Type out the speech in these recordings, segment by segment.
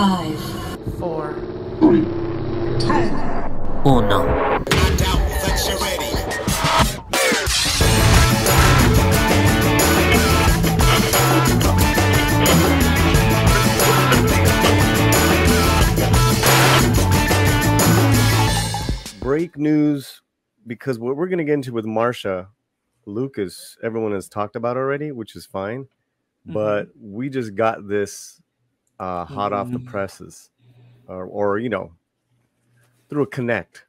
Five, four, three, two, uno. Break news because what we're going to get into with Marsha, Lucas, everyone has talked about already, which is fine. Mm-hmm. But we just got this uh, hot mm-hmm. off the mm-hmm. presses, or, or you know, through a connect.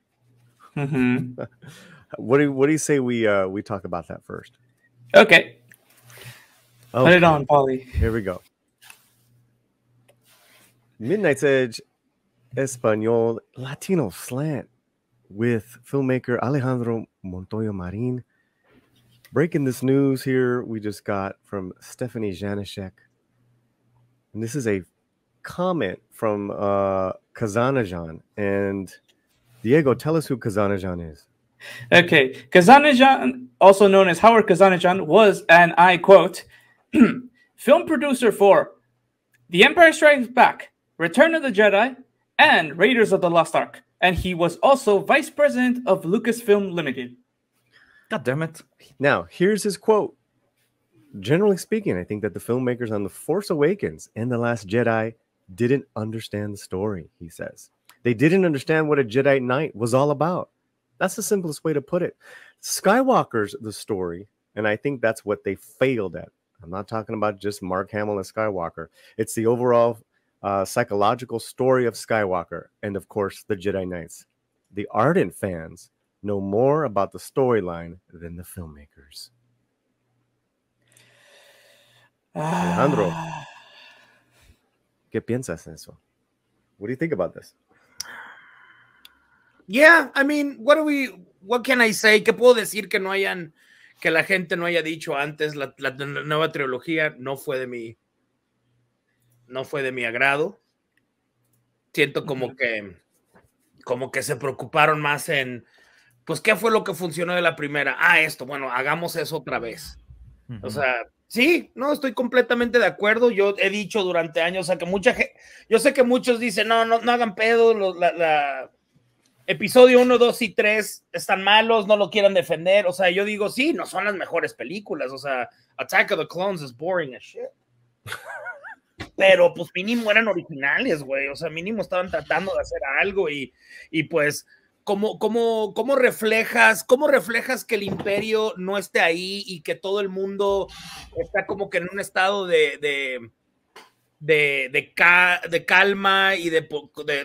Mm-hmm. what do What do you say we uh, we talk about that first? Okay. okay. Put it on, Polly. Here we go. Midnight's Edge, Espanol Latino slant with filmmaker Alejandro Montoya Marin. Breaking this news here, we just got from Stephanie Janicek, And this is a comment from uh, Kazanajan. And Diego, tell us who Kazanajan is. Okay. Kazanajan, also known as Howard Kazanajan, was, and I quote, film producer for The Empire Strikes Back, Return of the Jedi, and Raiders of the Lost Ark. And he was also vice president of Lucasfilm Limited. God damn it. Now, here's his quote. Generally speaking, I think that the filmmakers on The Force Awakens and The Last Jedi didn't understand the story, he says. They didn't understand what a Jedi Knight was all about. That's the simplest way to put it. Skywalker's the story, and I think that's what they failed at. I'm not talking about just Mark Hamill and Skywalker. It's the overall uh, psychological story of Skywalker, and of course, the Jedi Knights. The ardent fans know more about the storyline than the filmmakers. Alejandro, ¿Qué piensas en eso? What do you think about this? Yeah, I mean, what do we, what can I say? ¿Qué puedo decir que no hayan, que la gente no haya dicho antes? La, nueva trilogía no fue de mi, no fue de mi agrado. Siento como que, como que se preocuparon más en, pues, ¿qué fue lo que funcionó de la primera? Ah, esto, bueno, hagamos eso otra vez. O sea, Sí, no, estoy completamente de acuerdo. Yo he dicho durante años, o sea, que mucha gente, yo sé que muchos dicen, no, no, no hagan pedo, episodio 1, 2 y 3 están malos, no lo quieran defender. O sea, yo digo, sí, no son las mejores películas. O sea, Attack of the Clones es boring as shit. Pero pues mínimo eran originales, güey. O sea, mínimo estaban tratando de hacer algo y, y pues ¿Cómo, cómo, cómo, reflejas, ¿Cómo reflejas que el imperio no esté ahí y que todo el mundo está como que en un estado de, de, de, de, calma y de,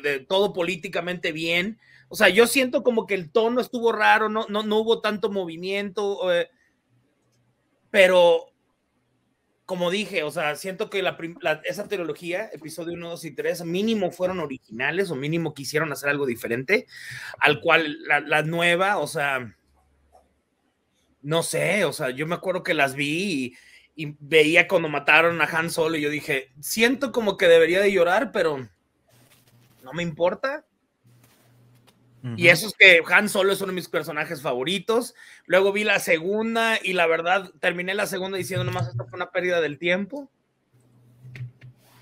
de, todo políticamente bien? O sea, yo siento como que el tono estuvo raro, no, no, no hubo tanto movimiento, eh, pero como dije, o sea, siento que la, esa trilogía, episodio 1, 2 y 3, mínimo fueron originales o mínimo quisieron hacer algo diferente, al cual la, nueva, o sea, no sé, o sea, yo me acuerdo que las vi y veía cuando mataron a Han Solo y yo dije, siento como que debería de llorar, pero no me importa. Y eso es que Han Solo es uno de mis personajes favoritos. Luego vi la segunda y la verdad terminé la segunda diciendo nomás esto fue una pérdida del tiempo.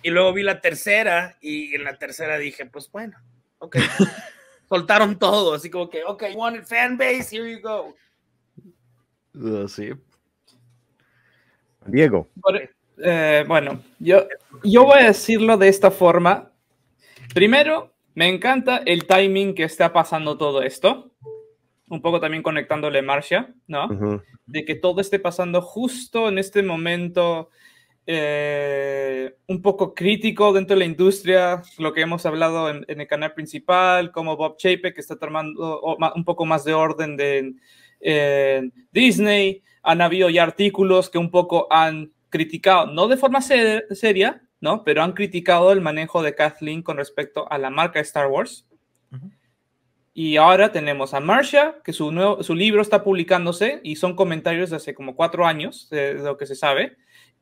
Y luego vi la tercera y en la tercera dije, pues bueno, ok. Soltaron todo, así como que, ok, you fan base, here you go. Uh, sí. Diego. Eh, bueno, yo, yo voy a decirlo de esta forma. Primero, me encanta el timing que está pasando todo esto. Un poco también conectándole Marcia, ¿no? De que todo esté pasando justo en este momento eh, un poco crítico dentro de la industria, lo que hemos hablado en, el canal principal, como Bob Chapek, que está tomando un poco más de orden de, en Disney. Han habido ya artículos que un poco han criticado, no de forma seria, ¿no? Pero han criticado el manejo de Kathleen con respecto a la marca Star Wars. Y ahora tenemos a Marcia, que su, libro está publicándose y son comentarios de hace como cuatro años, de, lo que se sabe.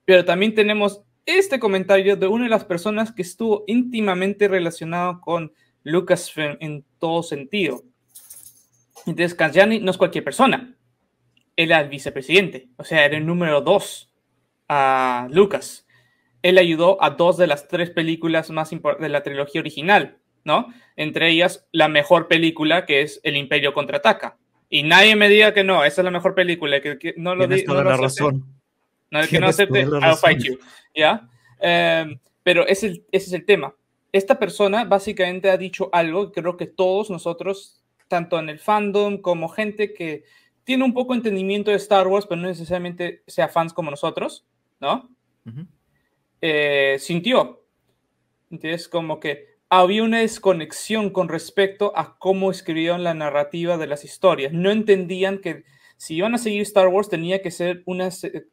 Pero también tenemos este comentario de una de las personas que estuvo íntimamente relacionado con Lucasfilm en todo sentido. Entonces, Kanjani no es cualquier persona. Él era el vicepresidente, o sea, era el número dos a Lucas él ayudó a dos de las tres películas más importantes de la trilogía original, ¿no? Entre ellas, la mejor película que es El Imperio contraataca. Y nadie me diga que no, esa es la mejor película, que, no lo digo No la razón. No, que no acepte, I'll fight you. ¿Ya? Em, pero ese, ese es el tema. Esta persona básicamente ha dicho algo que creo que todos nosotros, tanto en el fandom como gente que tiene un poco entendimiento de Star Wars, pero no necesariamente sea fans como nosotros, ¿no? Uh eh, sintió. Entonces, como que había una desconexión con respecto a cómo escribían la narrativa de las historias. No entendían que si iban a seguir Star Wars tenía que ser una...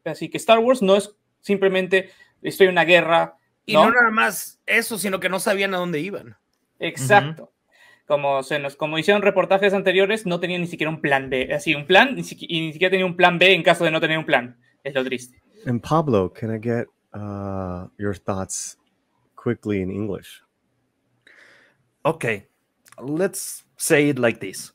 Así que Star Wars no es simplemente estoy en una guerra. Y no, nada más eso, sino que no sabían a dónde iban. Exacto. como se nos como hicieron reportajes anteriores, no tenían ni siquiera un plan B, así un plan y ni siquiera tenían un plan B en caso de no tener un plan. Es lo triste. And Pablo, can I uh, your thoughts quickly in English. Okay, let's say it like this.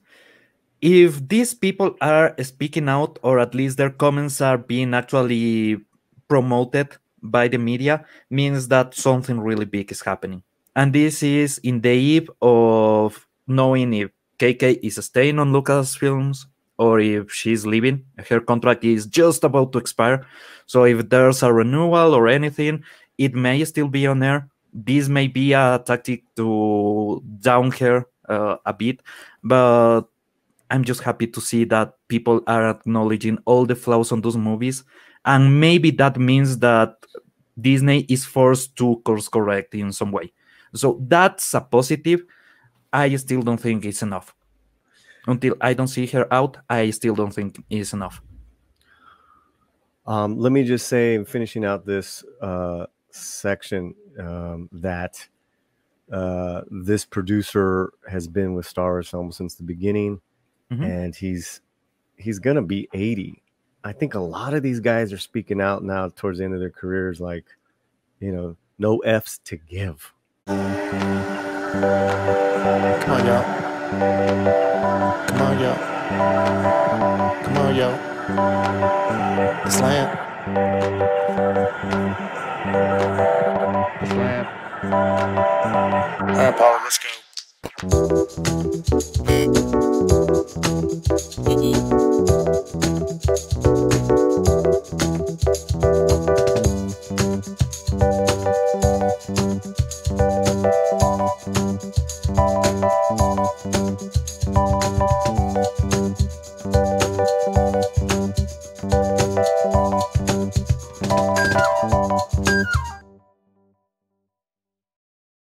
If these people are speaking out, or at least their comments are being actually promoted by the media, means that something really big is happening. And this is in the eve of knowing if KK is staying on Lucasfilms or if she's leaving, her contract is just about to expire. So if there's a renewal or anything, it may still be on air. This may be a tactic to down her uh, a bit, but I'm just happy to see that people are acknowledging all the flaws on those movies, and maybe that means that Disney is forced to course correct in some way. So that's a positive. I still don't think it's enough until I don't see her out, I still don't think is enough. Um, let me just say, in finishing out this uh, section, um, that uh, this producer has been with Star Wars Film since the beginning, mm-hmm. and he's he's gonna be eighty. I think a lot of these guys are speaking out now towards the end of their careers, like you know, no F's to give. Come on, y'all. Come on, yo. Come on, yo. The slam. All right, Paul, let's go.